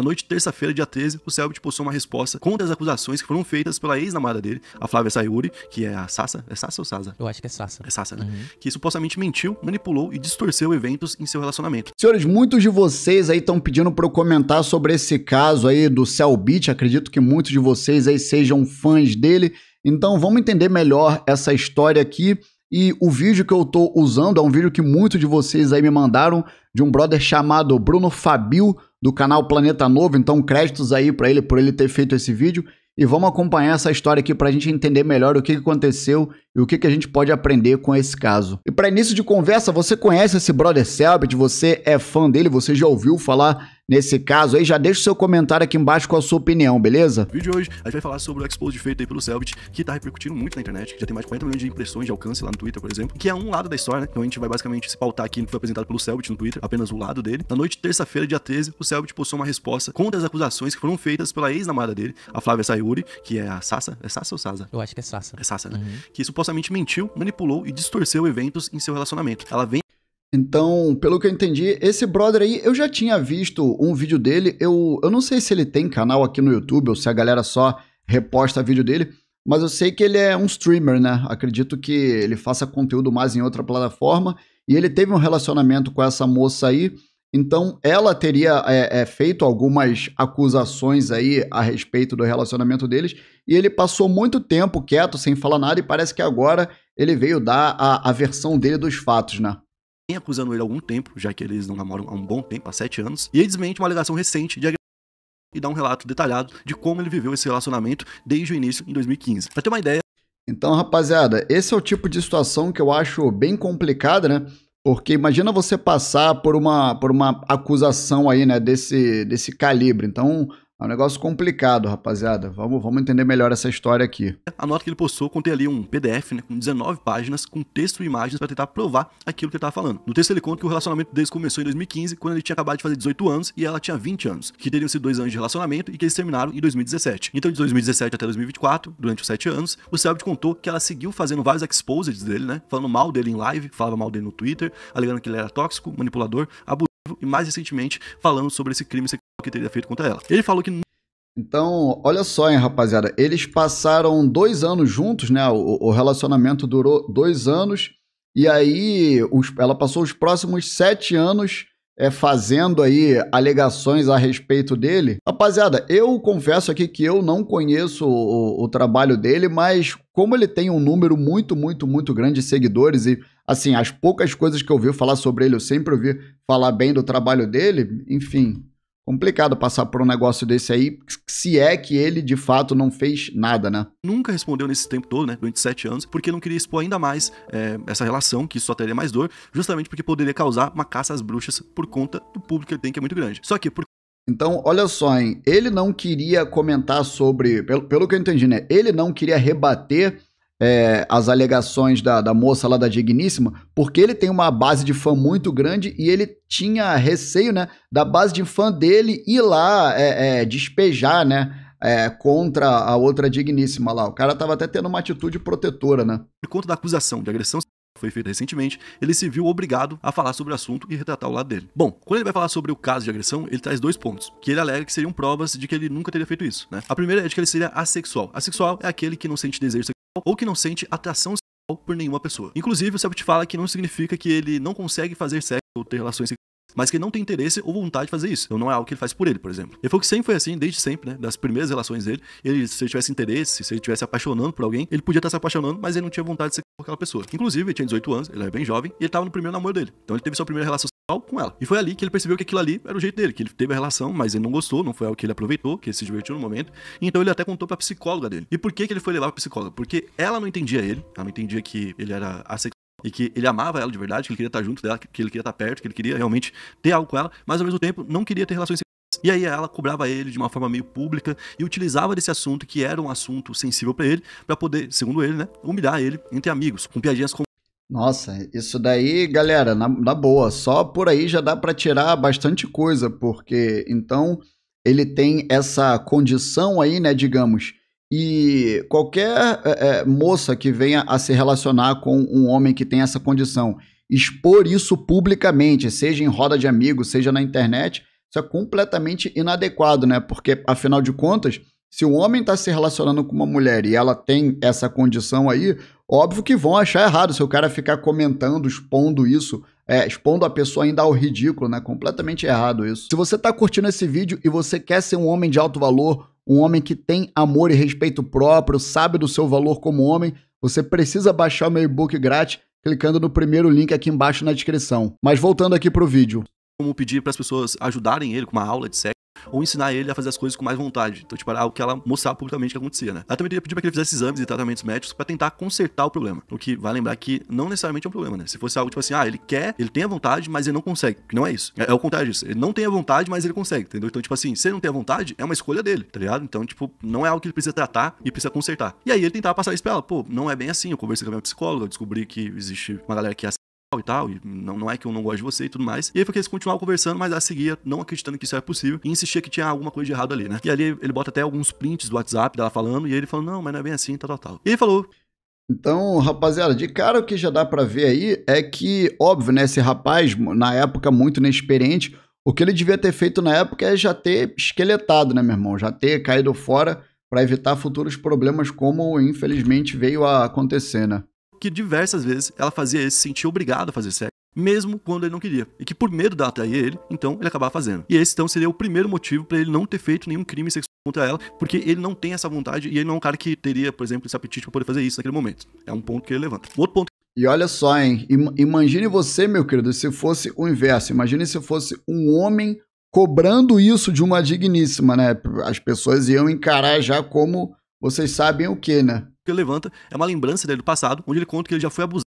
Na noite de terça-feira, dia 13, o Selbit postou uma resposta contra as acusações que foram feitas pela ex-namorada dele, a Flávia Sayuri, que é a Sassa. É Sassa ou Sasa? Eu acho que é Sassa. É Sassa, né? Uhum. Que supostamente mentiu, manipulou e distorceu eventos em seu relacionamento. Senhores, muitos de vocês aí estão pedindo para eu comentar sobre esse caso aí do Selbit. Acredito que muitos de vocês aí sejam fãs dele. Então vamos entender melhor essa história aqui. E o vídeo que eu tô usando é um vídeo que muitos de vocês aí me mandaram de um brother chamado Bruno Fabio do canal Planeta Novo, então créditos aí para ele por ele ter feito esse vídeo. E vamos acompanhar essa história aqui para a gente entender melhor o que aconteceu e o que a gente pode aprender com esse caso. E para início de conversa, você conhece esse brother Selbit, você é fã dele, você já ouviu falar nesse caso aí, já deixa o seu comentário aqui embaixo com a sua opinião, beleza? No vídeo de hoje, a gente vai falar sobre o Explode feito aí pelo Selbit, que tá repercutindo muito na internet, já tem mais de 40 milhões de impressões de alcance lá no Twitter, por exemplo, que é um lado da história, né? Então a gente vai basicamente se pautar aqui no que foi apresentado pelo Selbit no Twitter, apenas o lado dele. Na noite de terça-feira, dia 13, o Selbit postou uma resposta contra as acusações que foram feitas pela ex-namada dele, a Flávia Sayuri, que é a Sassa. É Sassa ou Sasa? Eu acho que é Sassa. É Sassa, né? Uhum. Que supostamente mentiu, manipulou e distorceu eventos em seu relacionamento. Ela vem então, pelo que eu entendi, esse brother aí, eu já tinha visto um vídeo dele. Eu, eu não sei se ele tem canal aqui no YouTube ou se a galera só reposta vídeo dele, mas eu sei que ele é um streamer, né? Acredito que ele faça conteúdo mais em outra plataforma. E ele teve um relacionamento com essa moça aí. Então, ela teria é, é, feito algumas acusações aí a respeito do relacionamento deles, e ele passou muito tempo quieto, sem falar nada, e parece que agora ele veio dar a, a versão dele dos fatos, né? vem acusando ele há algum tempo, já que eles não namoram há um bom tempo, há sete anos, e ele desmente uma alegação recente de agressão e dá um relato detalhado de como ele viveu esse relacionamento desde o início em 2015. Pra ter uma ideia. Então, rapaziada, esse é o tipo de situação que eu acho bem complicada, né? Porque imagina você passar por uma, por uma acusação aí, né, desse, desse calibre. Então, é um negócio complicado, rapaziada. Vamos, vamos entender melhor essa história aqui. A nota que ele postou contém ali um PDF, né, com 19 páginas, com texto e imagens para tentar provar aquilo que ele tava falando. No texto ele conta que o relacionamento deles começou em 2015, quando ele tinha acabado de fazer 18 anos e ela tinha 20 anos, que teriam sido dois anos de relacionamento e que eles terminaram em 2017. Então, de 2017 até 2024, durante os 7 anos, o Selbit contou que ela seguiu fazendo vários exposes dele, né, falando mal dele em live, falava mal dele no Twitter, alegando que ele era tóxico, manipulador, abusivo e mais recentemente falando sobre esse crime sexual que teria feito contra ela. Ele falou que então, olha só, hein, rapaziada. Eles passaram dois anos juntos, né? O, o relacionamento durou dois anos. E aí, os, ela passou os próximos sete anos é, fazendo aí alegações a respeito dele. Rapaziada, eu confesso aqui que eu não conheço o, o trabalho dele, mas como ele tem um número muito, muito, muito grande de seguidores e assim, as poucas coisas que eu ouvi falar sobre ele, eu sempre ouvi falar bem do trabalho dele, enfim, complicado passar por um negócio desse aí, se é que ele de fato não fez nada, né? Nunca respondeu nesse tempo todo, né? Durante sete anos, porque não queria expor ainda mais é, essa relação, que só teria mais dor, justamente porque poderia causar uma caça às bruxas por conta do público que ele tem, que é muito grande. Só que por então, olha só, hein? Ele não queria comentar sobre. Pelo, pelo que eu entendi, né? Ele não queria rebater é, as alegações da, da moça lá da Digníssima, porque ele tem uma base de fã muito grande e ele tinha receio, né, da base de fã dele ir lá é, é, despejar, né, é, contra a outra digníssima lá. O cara tava até tendo uma atitude protetora, né? Por conta da acusação de agressão foi feita recentemente, ele se viu obrigado a falar sobre o assunto e retratar o lado dele. Bom, quando ele vai falar sobre o caso de agressão, ele traz dois pontos, que ele alega que seriam provas de que ele nunca teria feito isso, né? A primeira é de que ele seria assexual. Assexual é aquele que não sente desejo ou que não sente atração sexual por nenhuma pessoa. Inclusive, o Selbit fala que não significa que ele não consegue fazer sexo ou ter relações sexuais mas que ele não tem interesse ou vontade de fazer isso. Então não é algo que ele faz por ele, por exemplo. Ele falou que sempre foi assim, desde sempre, né? Das primeiras relações dele. Ele, se ele tivesse interesse, se ele estivesse apaixonando por alguém, ele podia estar se apaixonando, mas ele não tinha vontade de ser com aquela pessoa. Inclusive, ele tinha 18 anos, ele era bem jovem, e ele estava no primeiro namoro dele. Então ele teve sua primeira relação com ela. E foi ali que ele percebeu que aquilo ali era o jeito dele, que ele teve a relação, mas ele não gostou, não foi algo que ele aproveitou, que ele se divertiu no momento. Então ele até contou pra psicóloga dele. E por que, que ele foi levar pra psicóloga? Porque ela não entendia ele, ela não entendia que ele era assexual e que ele amava ela de verdade, que ele queria estar junto dela, que ele queria estar perto, que ele queria realmente ter algo com ela, mas ao mesmo tempo não queria ter relações e aí ela cobrava ele de uma forma meio pública e utilizava desse assunto, que era um assunto sensível para ele, para poder, segundo ele, né, humilhar ele entre amigos, com piadinhas como. Nossa, isso daí, galera, na, na boa, só por aí já dá para tirar bastante coisa, porque então ele tem essa condição aí, né, digamos, e qualquer é, é, moça que venha a se relacionar com um homem que tem essa condição, expor isso publicamente, seja em roda de amigos, seja na internet, isso é completamente inadequado, né? Porque, afinal de contas, se o um homem está se relacionando com uma mulher e ela tem essa condição aí, Óbvio que vão achar errado se o cara ficar comentando, expondo isso, é, expondo a pessoa ainda ao ridículo, né? Completamente errado isso. Se você tá curtindo esse vídeo e você quer ser um homem de alto valor, um homem que tem amor e respeito próprio, sabe do seu valor como homem, você precisa baixar o meu e-book grátis clicando no primeiro link aqui embaixo na descrição. Mas voltando aqui pro vídeo. Como pedir para as pessoas ajudarem ele com uma aula de sexo ou ensinar ele a fazer as coisas com mais vontade. Então, tipo, era algo que ela mostrava publicamente que acontecia, né? Ela também teria pedido pra que ele fizesse exames e tratamentos médicos para tentar consertar o problema. O que vai lembrar que não necessariamente é um problema, né? Se fosse algo tipo assim, ah, ele quer, ele tem a vontade, mas ele não consegue. Que não é isso. É, é o contrário disso. Ele não tem a vontade, mas ele consegue, entendeu? Então, tipo assim, se ele não tem a vontade, é uma escolha dele, tá ligado? Então, tipo, não é algo que ele precisa tratar e precisa consertar. E aí ele tentava passar isso pra ela. Pô, não é bem assim. Eu conversei com a minha psicóloga, descobri que existe uma galera que é e tal, e não, não é que eu não gosto de você e tudo mais. E aí que eles continuavam conversando, mas a seguia não acreditando que isso era é possível e insistia que tinha alguma coisa de errado ali, né? E ali ele bota até alguns prints do WhatsApp dela falando e ele falou, não, mas não é bem assim, tal, tal, tal. E ele falou, então, rapaziada, de cara o que já dá para ver aí é que, óbvio, né, esse rapaz, na época muito inexperiente, o que ele devia ter feito na época é já ter esqueletado, né, meu irmão? Já ter caído fora para evitar futuros problemas como, infelizmente, veio a acontecer, né? que diversas vezes ela fazia ele se sentir obrigado a fazer sexo, mesmo quando ele não queria, e que por medo dela atrair ele, então ele acabava fazendo. E esse então seria o primeiro motivo para ele não ter feito nenhum crime sexual contra ela, porque ele não tem essa vontade e ele não é um cara que teria, por exemplo, esse apetite para poder fazer isso naquele momento. É um ponto que ele levanta. outro ponto e olha só, hein? Imagine você, meu querido, se fosse o inverso. Imagine se fosse um homem cobrando isso de uma digníssima, né? As pessoas iam encarar já como vocês sabem o que, né? Que ele levanta é uma lembrança dele né, do passado, onde ele conta que ele já foi abusado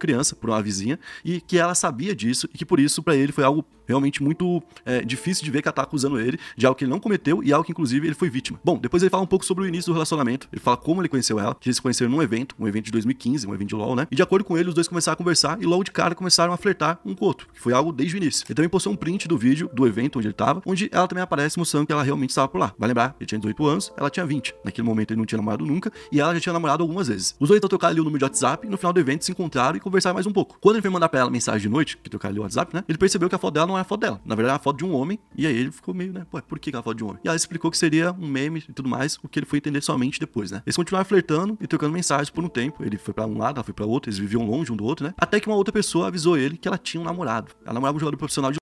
criança, por uma vizinha, e que ela sabia disso, e que por isso para ele foi algo realmente muito é, difícil de ver que ela tá acusando ele de algo que ele não cometeu e algo que inclusive ele foi vítima. Bom, depois ele fala um pouco sobre o início do relacionamento, ele fala como ele conheceu ela, que eles se conheceram num evento, um evento de 2015, um evento de LOL, né? E de acordo com ele, os dois começaram a conversar e logo de cara começaram a flertar um com o outro, que foi algo desde o início. Ele também postou um print do vídeo do evento onde ele tava, onde ela também aparece mostrando que ela realmente estava por lá. Vai lembrar, ele tinha 18 anos, ela tinha 20. Naquele momento ele não tinha namorado nunca e ela já tinha namorado algumas vezes. Os dois então trocaram ali o número de WhatsApp e no final do evento se encontraram e conversar mais um pouco. Quando ele foi mandar pra ela mensagem de noite, que trocar ali o WhatsApp, né? Ele percebeu que a foto dela não é a foto dela. Na verdade, é a foto de um homem. E aí ele ficou meio, né? Pô, por que, é a foto de um homem? E ela explicou que seria um meme e tudo mais, o que ele foi entender somente depois, né? Eles continuaram flertando e trocando mensagens por um tempo. Ele foi para um lado, ela foi para outro, eles viviam longe um do outro, né? Até que uma outra pessoa avisou ele que ela tinha um namorado. Ela namorava um jogador profissional de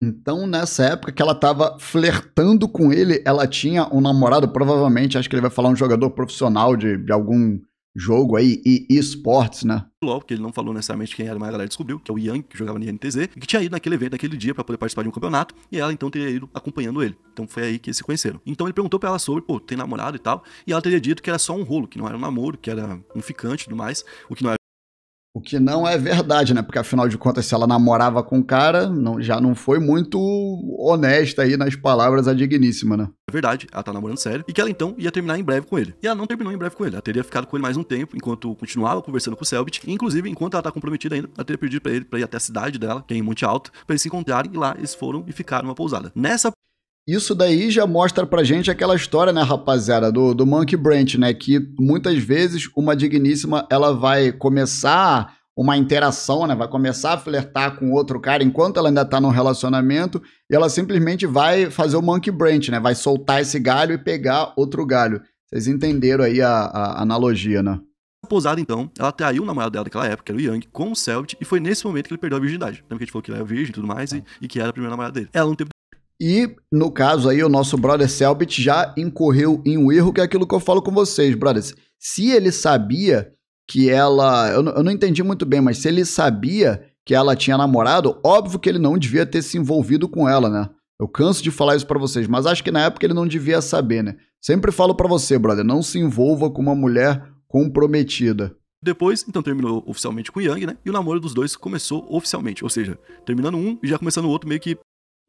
então, nessa época que ela estava flertando com ele, ela tinha um namorado, provavelmente, acho que ele vai falar um jogador profissional de, de algum jogo aí e esportes, né? LOL, que ele não falou necessariamente quem era, mas a galera descobriu, que é o Yang, que jogava no INTZ, e que tinha ido naquele evento, naquele dia, para poder participar de um campeonato, e ela então teria ido acompanhando ele. Então foi aí que eles se conheceram. Então ele perguntou para ela sobre, pô, tem namorado e tal, e ela teria dito que era só um rolo, que não era um namoro, que era um ficante e tudo mais, o que não é o que não é verdade, né? Porque afinal de contas, se ela namorava com o cara, não, já não foi muito honesta aí nas palavras a digníssima, né? é verdade, ela tá namorando sério, e que ela então ia terminar em breve com ele. E ela não terminou em breve com ele, ela teria ficado com ele mais um tempo, enquanto continuava conversando com o Selbit, e inclusive, enquanto ela tá comprometida ainda, ela teria pedido para ele para ir até a cidade dela, que é em Monte Alto, para eles se encontrarem, e lá eles foram e ficaram numa pousada. Nessa isso daí já mostra pra gente aquela história, né, rapaziada, do, do Monkey Branch, né? Que muitas vezes uma digníssima ela vai começar uma interação, né? Vai começar a flertar com outro cara enquanto ela ainda tá num relacionamento e ela simplesmente vai fazer o monkey branch, né? Vai soltar esse galho e pegar outro galho. Vocês entenderam aí a, a analogia, né? Pousada então, ela traiu o namorado dela daquela época, que era o Young, com o Selbit, e foi nesse momento que ele perdeu a virgindade. Lembra que a gente falou que ele era é virgem e tudo mais, e, e que era a primeira namorada dele. Ela não teve e, no caso aí, o nosso brother Selbit já incorreu em um erro, que é aquilo que eu falo com vocês, brothers. Se ele sabia que ela. Eu, eu não entendi muito bem, mas se ele sabia que ela tinha namorado, óbvio que ele não devia ter se envolvido com ela, né? Eu canso de falar isso para vocês, mas acho que na época ele não devia saber, né? Sempre falo para você, brother, não se envolva com uma mulher comprometida. Depois, então terminou oficialmente com o Yang, né? E o namoro dos dois começou oficialmente, ou seja, terminando um e já começando o outro meio que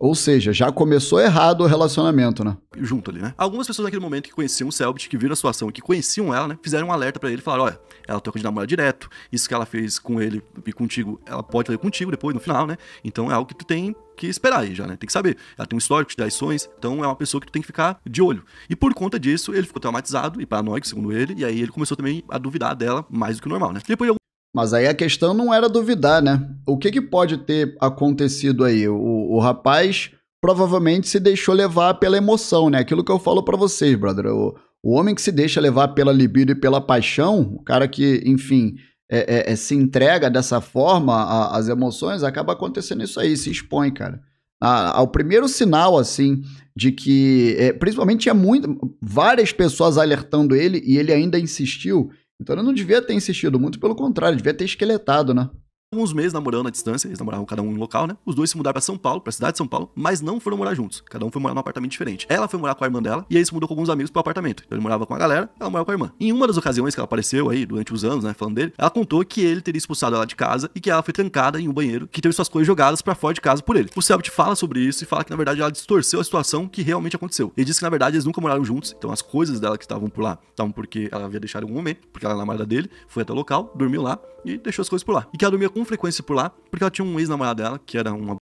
ou seja, já começou errado o relacionamento, né? Junto ali, né? Algumas pessoas naquele momento que conheciam o Selbit, que viram a situação e que conheciam ela, né? Fizeram um alerta para ele, falaram, olha, ela toca de namorar direto, isso que ela fez com ele e contigo, ela pode fazer contigo depois, no final, né? Então é algo que tu tem que esperar aí já, né? Tem que saber. Ela tem um histórico de traições, então é uma pessoa que tu tem que ficar de olho. E por conta disso, ele ficou traumatizado e paranoico, segundo ele, e aí ele começou também a duvidar dela mais do que o normal, né? Depois de mas aí a questão não era duvidar, né? O que, que pode ter acontecido aí? O, o rapaz provavelmente se deixou levar pela emoção, né? Aquilo que eu falo para vocês, brother. O, o, homem que se deixa levar pela libido e pela paixão, o cara que, enfim, é, é, é se entrega dessa forma às emoções, acaba acontecendo isso aí, se expõe, cara. Ah, ao primeiro sinal, assim, de que, é, principalmente tinha muito, várias pessoas alertando ele e ele ainda insistiu. Então ele não devia ter insistido, muito pelo contrário, devia ter esqueletado, né? alguns meses namorando à distância, eles namoravam cada um em um local, né? Os dois se mudaram para São Paulo, para a cidade de São Paulo, mas não foram morar juntos. Cada um foi morar num apartamento diferente. Ela foi morar com a irmã dela e aí se mudou com alguns amigos pro apartamento. Então ele morava com a galera, ela morava com a irmã. Em uma das ocasiões que ela apareceu aí durante os anos, né, falando dele, ela contou que ele teria expulsado ela de casa e que ela foi trancada em um banheiro, que teve suas coisas jogadas para fora de casa por ele. O Selbit fala sobre isso e fala que na verdade ela distorceu a situação que realmente aconteceu. Ele diz que na verdade eles nunca moraram juntos, então as coisas dela que estavam por lá estavam porque ela havia deixado em algum momento, porque ela era namorada dele, foi até o local, dormiu lá e deixou as coisas por lá. E que ela dormia com com frequência por lá, porque ela tinha um ex-namorado dela, que era uma,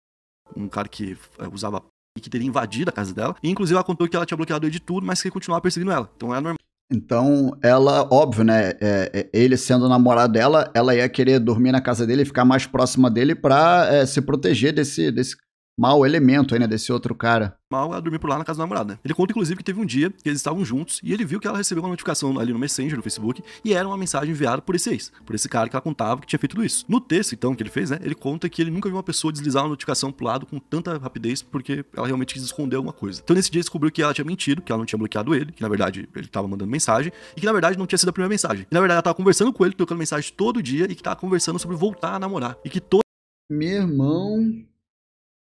um cara que é, usava e que teria invadido a casa dela. E, inclusive, ela contou que ela tinha bloqueado ele de tudo, mas que ele continuava perseguindo ela. Então era normal. Então, ela, óbvio, né? É, é ele sendo namorado dela, ela ia querer dormir na casa dele e ficar mais próxima dele pra é, se proteger desse, desse Mal elemento ainda né, desse outro cara. Mal ela é dormir por lá na casa da namorada. Né? Ele conta, inclusive, que teve um dia que eles estavam juntos e ele viu que ela recebeu uma notificação ali no Messenger, no Facebook, e era uma mensagem enviada por esse ex, por esse cara que ela contava que tinha feito tudo isso. No texto, então, que ele fez, né, ele conta que ele nunca viu uma pessoa deslizar uma notificação pro lado com tanta rapidez porque ela realmente quis esconder alguma coisa. Então, nesse dia, descobriu que ela tinha mentido, que ela não tinha bloqueado ele, que na verdade ele tava mandando mensagem, e que na verdade não tinha sido a primeira mensagem. E, na verdade, ela tava conversando com ele, trocando mensagem todo dia, e que tava conversando sobre voltar a namorar. E que todo. Meu irmão,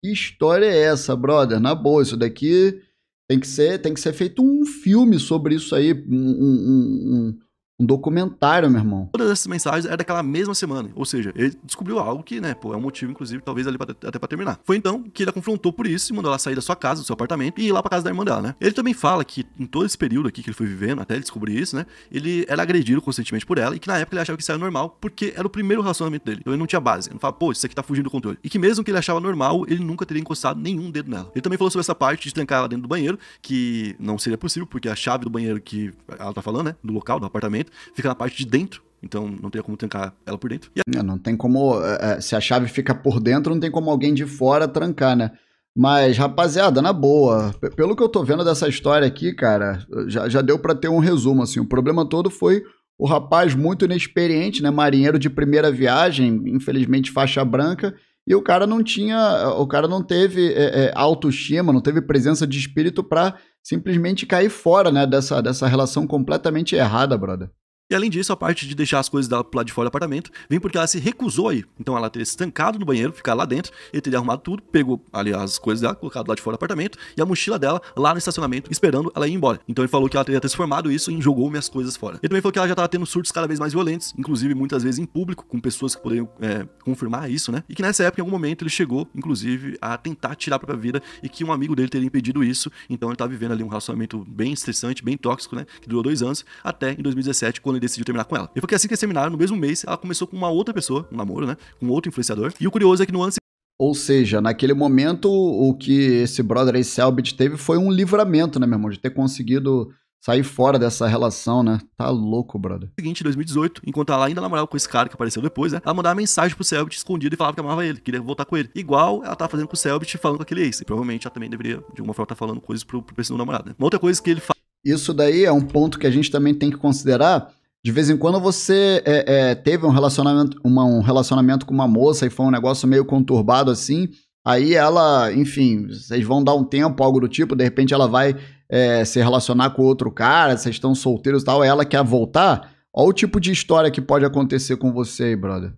que história é essa, brother? Na boa, isso daqui tem que ser, tem que ser feito um filme sobre isso aí, um, um, um um documentário, meu irmão. Todas essas mensagens eram é daquela mesma semana. Ou seja, ele descobriu algo que, né, pô, é um motivo, inclusive, talvez ali pra, até pra terminar. Foi então que ele a confrontou por isso e mandou ela sair da sua casa, do seu apartamento, e ir lá pra casa da irmã dela, né? Ele também fala que em todo esse período aqui que ele foi vivendo, até ele descobrir isso, né? Ele era agredido constantemente por ela e que na época ele achava que isso era normal porque era o primeiro relacionamento dele. Então ele não tinha base. Ele não fala, pô, isso aqui tá fugindo do controle. E que mesmo que ele achava normal, ele nunca teria encostado nenhum dedo nela. Ele também falou sobre essa parte de trancar ela dentro do banheiro, que não seria possível porque a chave do banheiro que ela tá falando, né? Do local, do apartamento, fica na parte de dentro. Então não tem como trancar ela por dentro. E... Não, é, não tem como. É, é, se a chave fica por dentro, não tem como alguém de fora trancar, né? Mas, rapaziada, na boa, pelo que eu tô vendo dessa história aqui, cara, já, já deu para ter um resumo, assim. O problema todo foi o rapaz muito inexperiente, né? Marinheiro de primeira viagem, infelizmente faixa branca, e o cara não tinha, o cara não teve é, é, autoestima, não teve presença de espírito para simplesmente cair fora, né? Dessa, dessa relação completamente errada, brother. E além disso, a parte de deixar as coisas dela pro lado de fora do apartamento vem porque ela se recusou aí. Então ela teria se no banheiro, ficar lá dentro, ele teria arrumado tudo, pegou ali as coisas dela, colocado lá de fora do apartamento e a mochila dela lá no estacionamento esperando ela ir embora. Então ele falou que ela teria transformado isso em jogou minhas coisas fora. Ele também falou que ela já tava tendo surtos cada vez mais violentos, inclusive muitas vezes em público, com pessoas que poderiam é, confirmar isso, né? E que nessa época, em algum momento, ele chegou, inclusive, a tentar tirar a própria vida e que um amigo dele teria impedido isso. Então ele tá vivendo ali um relacionamento bem estressante, bem tóxico, né? Que durou dois anos, até em 2017, quando ele decidiu terminar com ela. E foi que assim que eles terminaram, no mesmo mês, ela começou com uma outra pessoa, um namoro, né? Com outro influenciador. E o curioso é que no ano ou seja, naquele momento, o que esse brother aí, Selbit, teve foi um livramento, né, meu irmão? De ter conseguido sair fora dessa relação, né? Tá louco, brother. Seguinte, 2018, enquanto ela ainda namorava com esse cara que apareceu depois, né? Ela mandava mensagem pro Selbit escondido e falava que amava ele, queria voltar com ele. Igual ela tá fazendo com o Selbit falando com aquele ex. E provavelmente ela também deveria, de alguma forma, estar tá falando coisas pro, pro, pro namorado, né? Uma outra coisa que ele fala. Isso daí é um ponto que a gente também tem que considerar de vez em quando você é, é, teve um relacionamento, uma, um relacionamento com uma moça e foi um negócio meio conturbado assim. Aí ela, enfim, vocês vão dar um tempo, algo do tipo, de repente ela vai é, se relacionar com outro cara, vocês estão solteiros e tal, ela quer voltar. Olha o tipo de história que pode acontecer com você aí, brother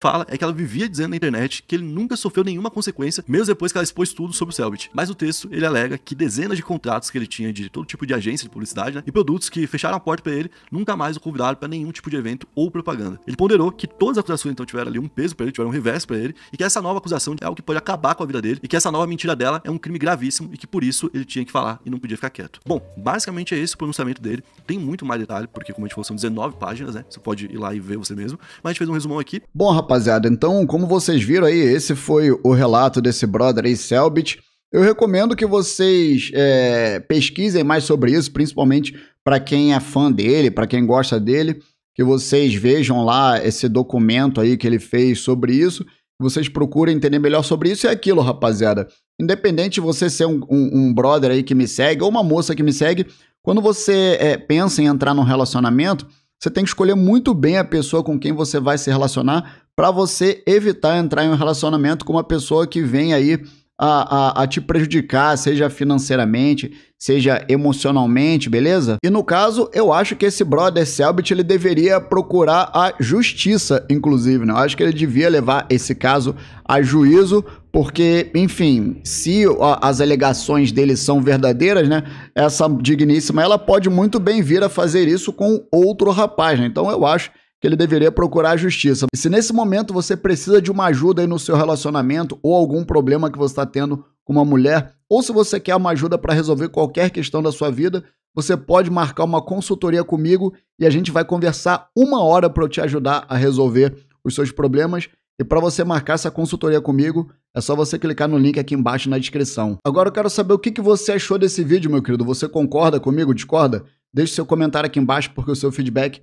fala é que ela vivia dizendo na internet que ele nunca sofreu nenhuma consequência, mesmo depois que ela expôs tudo sobre o Selbit. Mas o texto, ele alega que dezenas de contratos que ele tinha de todo tipo de agência de publicidade né, e produtos que fecharam a porta para ele, nunca mais o convidaram para nenhum tipo de evento ou propaganda. Ele ponderou que todas as acusações então tiveram ali um peso para ele, tiveram um reverso para ele, e que essa nova acusação é algo que pode acabar com a vida dele, e que essa nova mentira dela é um crime gravíssimo e que por isso ele tinha que falar e não podia ficar quieto. Bom, basicamente é esse o pronunciamento dele. Tem muito mais detalhe, porque como a gente falou, são 19 páginas, né? Você pode ir lá e ver você mesmo. Mas a gente fez um resumão aqui. Bom, rapaz, rapaziada. Então, como vocês viram aí, esse foi o relato desse brother aí, Selbit. Eu recomendo que vocês é, pesquisem mais sobre isso, principalmente para quem é fã dele, para quem gosta dele, que vocês vejam lá esse documento aí que ele fez sobre isso. Vocês procurem entender melhor sobre isso e é aquilo, rapaziada. Independente de você ser um, um, um brother aí que me segue ou uma moça que me segue, quando você é, pensa em entrar num relacionamento, você tem que escolher muito bem a pessoa com quem você vai se relacionar para você evitar entrar em um relacionamento com uma pessoa que vem aí a, a, a, te prejudicar, seja financeiramente, seja emocionalmente, beleza? E no caso, eu acho que esse brother Selbit ele deveria procurar a justiça, inclusive, né? Eu acho que ele devia levar esse caso a juízo, porque, enfim, se as alegações dele são verdadeiras, né? Essa digníssima, ela pode muito bem vir a fazer isso com outro rapaz, né? Então eu acho ele deveria procurar a justiça. E se nesse momento você precisa de uma ajuda aí no seu relacionamento ou algum problema que você está tendo com uma mulher, ou se você quer uma ajuda para resolver qualquer questão da sua vida, você pode marcar uma consultoria comigo e a gente vai conversar uma hora para eu te ajudar a resolver os seus problemas. E para você marcar essa consultoria comigo, é só você clicar no link aqui embaixo na descrição. Agora eu quero saber o que, que você achou desse vídeo, meu querido. Você concorda comigo? Discorda? Deixe seu comentário aqui embaixo porque o seu feedback